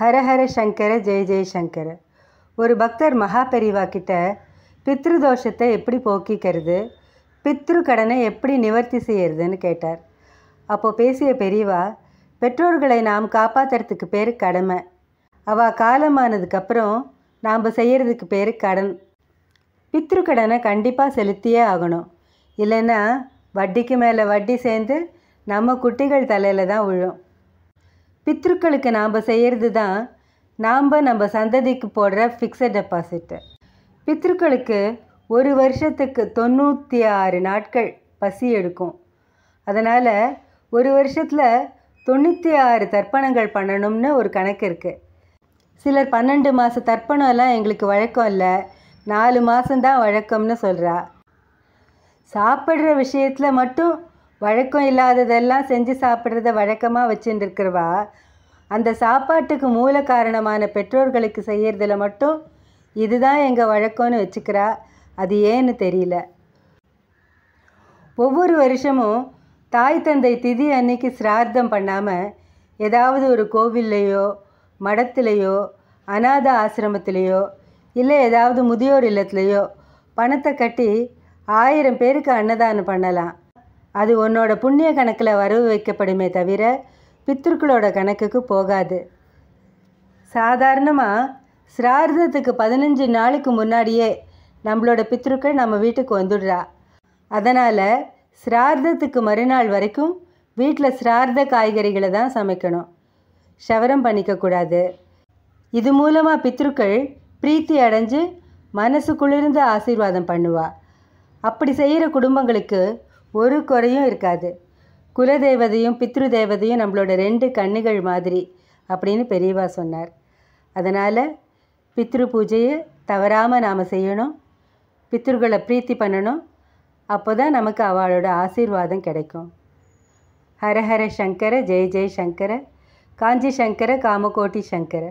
ஹரஹர சங்கர ஜெய ஜெயசங்கர ஒரு பக்தர் மகா பெரிவா கிட்ட பித்ருதோஷத்தை எப்படி போக்கிக்கிறது பித்ரு கடனை எப்படி நிவர்த்தி செய்யறதுன்னு கேட்டார் அப்போது பேசிய பெரியவா பெற்றோர்களை நாம் காப்பாற்றுறதுக்கு பேர் கடமை அவ காலமானதுக்கப்புறம் நாம் செய்கிறதுக்கு பேர் கடன் பித்ரு கடனை கண்டிப்பாக செலுத்தியே ஆகணும் இல்லைன்னா வட்டிக்கு மேலே வட்டி சேர்ந்து நம்ம குட்டிகள் தலையில் தான் விழும் பித்ருக்களுக்கு நாம் செய்கிறது தான் நாம் நம்ம சந்ததிக்கு போடுற ஃபிக்ஸட் டெபாசிட்டு பித்ருக்களுக்கு ஒரு வருஷத்துக்கு தொண்ணூற்றி ஆறு நாட்கள் பசி எடுக்கும் அதனால் ஒரு வருஷத்தில் தொண்ணூற்றி ஆறு தர்ப்பணங்கள் பண்ணணும்னு ஒரு கணக்கு இருக்குது சிலர் பன்னெண்டு மாத தர்ப்பணம்லாம் எங்களுக்கு வழக்கம் இல்லை நாலு மாதம்தான் வழக்கம்னு சொல்கிறா சாப்பிட்ற விஷயத்தில் மட்டும் வழக்கம் இல்லாததெல்லாம் செஞ்சு சாப்பிட்றத வழக்கமாக வச்சுட்டுருக்கிறவா அந்த சாப்பாட்டுக்கு மூல காரணமான பெற்றோர்களுக்கு செய்கிறதுல மட்டும் இதுதான் எங்கள் வழக்கம்னு வச்சுக்கிறா அது ஏன்னு தெரியல ஒவ்வொரு வருஷமும் தாய் தந்தை திதி அன்னைக்கு சிரார்த்தம் பண்ணாமல் ஏதாவது ஒரு கோவில்லையோ மடத்துலேயோ அநாத ஆசிரமத்திலேயோ இல்லை ஏதாவது முதியோர் இல்லத்துலேயோ பணத்தை கட்டி ஆயிரம் பேருக்கு அன்னதானம் பண்ணலாம் அது உன்னோட புண்ணிய கணக்கில் வரவு வைக்கப்படுமே தவிர பித்திருக்களோட கணக்குக்கு போகாது சாதாரணமாக சிரார்த்தத்துக்கு பதினஞ்சு நாளுக்கு முன்னாடியே நம்மளோட பித்திருக்கள் நம்ம வீட்டுக்கு வந்துடுறா அதனால் சிரார்த்தத்துக்கு மறுநாள் வரைக்கும் வீட்டில் சிரார்த்த காய்கறிகளை தான் சமைக்கணும் ஷவரம் பண்ணிக்கக்கூடாது இது மூலமாக பித்ருக்கள் பிரீத்தி அடைஞ்சு மனசு குளிர்ந்து ஆசீர்வாதம் பண்ணுவா அப்படி செய்கிற குடும்பங்களுக்கு ஒரு குறையும் இருக்காது குலதெய்வதையும் பித்ரு தேவதையும் நம்மளோட ரெண்டு கண்ணுகள் மாதிரி அப்படின்னு பெரியவா சொன்னார் அதனால் பித்ரு பூஜையை தவறாமல் நாம் செய்யணும் பித்ருகளை பிரீத்தி பண்ணணும் அப்போ தான் நமக்கு அவளோட ஆசீர்வாதம் கிடைக்கும் ஹரஹர சங்கர ஜெய ஜெய சங்கர காஞ்சி சங்கர காமகோட்டி சங்கரை